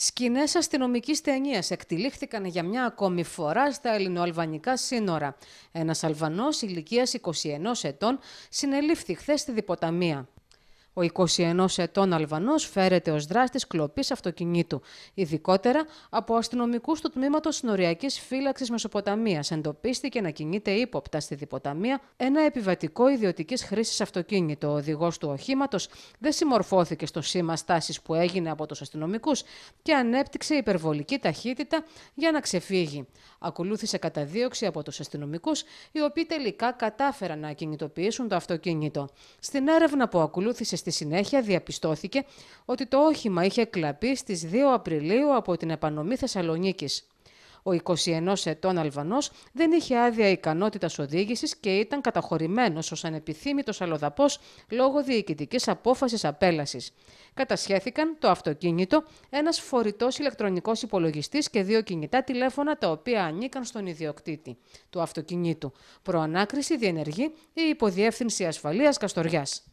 Σκηνές αστυνομικής ταινίας εκτελήχθηκαν για μια ακόμη φορά στα ελληνοαλβανικά σύνορα. Ένας Αλβανός ηλικίας 21 ετών συνελήφθη χθες στη Διποταμία. Ο 21 ετών Αλβανός φέρεται ως δράστης κλοπής αυτοκινήτου, ειδικότερα από αστυνομικούς του τμήματος νοριακής Φύλαξης Μεσοποταμίας. Εντοπίστηκε να κινείται ύποπτα στη Διποταμία ένα επιβατικό ιδιωτικής χρήσης αυτοκίνητο. Ο οδηγός του οχήματος δεν συμμορφώθηκε στο σήμα στάσης που έγινε από τους αστυνομικούς και ανέπτυξε υπερβολική ταχύτητα για να ξεφύγει. Ακολούθησε καταδίωξη από τους αστυνομικούς, οι οποίοι τελικά κατάφεραν να κινητοποιήσουν το αυτοκίνητο. Στην έρευνα που ακολούθησε στη συνέχεια διαπιστώθηκε ότι το όχημα είχε κλαπεί στις 2 Απριλίου από την επανομή Θεσσαλονίκης. Ο 21 ετών Αλβανός δεν είχε άδεια ικανότητας οδήγησης και ήταν καταχωρημένος ως ανεπιθύμητος αλλοδαπός λόγω διοικητικής απόφασης απέλασης. Κατασχέθηκαν το αυτοκίνητο, ένας φορητός ηλεκτρονικός υπολογιστής και δύο κινητά τηλέφωνα τα οποία ανήκαν στον ιδιοκτήτη του αυτοκινήτου. Προανάκριση διενεργεί η Υποδιεύθυνση Ασφαλείας Καστοριάς.